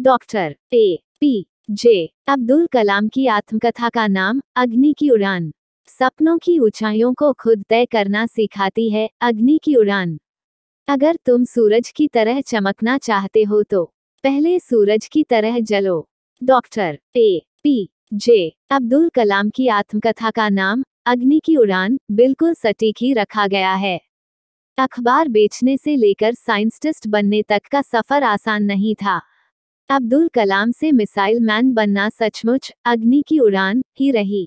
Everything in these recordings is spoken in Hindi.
doctor A P J Abdul Kalam की आत्मकथा का नाम अग्नि की उड़ान सपनों की ऊंचाइयों को खुद तय करना सिखाती है अग्नि की उड़ान अगर तुम सूरज की तरह चमकना चाहते हो तो पहले सूरज की तरह जलो doctor A P J Abdul Kalam की आत्मकथा का नाम अग्नि की उड़ान बिल्कुल सटीक ही रखा गया है अखबार बेचने से लेकर साइंटिस्ट बनने तक का सफर आसान नहीं था अब्दुल कलाम से मिसाइल मैन बनना सचमुच अग्नि की उड़ान ही रही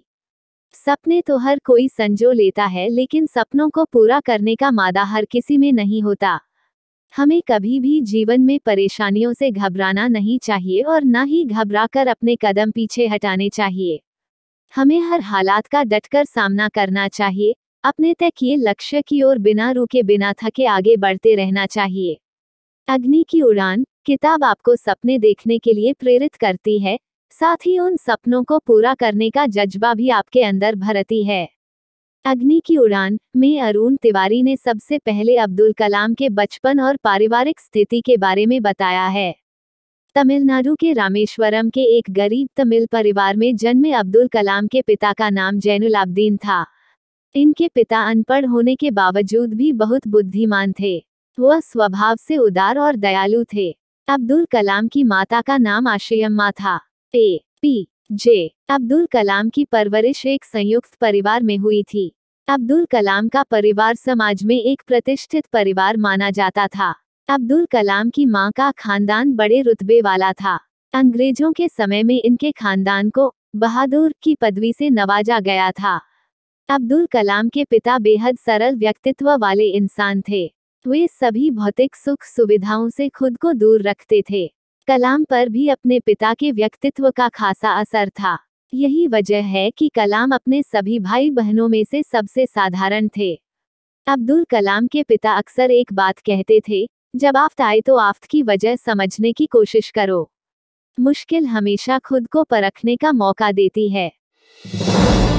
सपने तो हर कोई संजो लेता है लेकिन सपनों को पूरा करने का मादा हर किसी में नहीं होता हमें कभी भी जीवन में परेशानियों से घबराना नहीं चाहिए और न ही घबराकर अपने कदम पीछे हटाने चाहिए हमें हर हालात का डटकर सामना करना चाहिए अपने तय किए लक्ष्य की ओर बिना रुके बिना थके आगे बढ़ते रहना चाहिए अग्नि की उड़ान किताब आपको सपने देखने के लिए प्रेरित करती है साथ ही उन सपनों को पूरा करने का जज्बा भी आपके अंदर भरती है अग्नि की उड़ान में अरुण तिवारी ने सबसे पहले अब्दुल कलाम के बचपन और पारिवारिक स्थिति के बारे में बताया है तमिलनाडु के रामेश्वरम के एक गरीब तमिल परिवार में जन्मे अब्दुल कलाम के पिता का नाम जैनुलाब्दीन था इनके पिता अनपढ़ होने के बावजूद भी बहुत बुद्धिमान थे वह स्वभाव से उदार और दयालु थे अब्दुल कलाम की माता का नाम आशयम्मा था ए पी जे अब्दुल कलाम की परवरिश एक संयुक्त परिवार में हुई थी अब्दुल कलाम का परिवार समाज में एक प्रतिष्ठित परिवार माना जाता था अब्दुल कलाम की मां का खानदान बड़े रुतबे वाला था अंग्रेजों के समय में इनके खानदान को बहादुर की पदवी से नवाजा गया था अब्दुल कलाम के पिता बेहद सरल व्यक्तित्व वाले इंसान थे वे सभी भौतिक सुख सुविधाओं से खुद को दूर रखते थे कलाम पर भी अपने पिता के व्यक्तित्व का खासा असर था यही वजह है कि कलाम अपने सभी भाई बहनों में से सबसे साधारण थे अब्दुल कलाम के पिता अक्सर एक बात कहते थे जब आफ्त आए तो आफ्त की वजह समझने की कोशिश करो मुश्किल हमेशा खुद को परखने का मौका देती है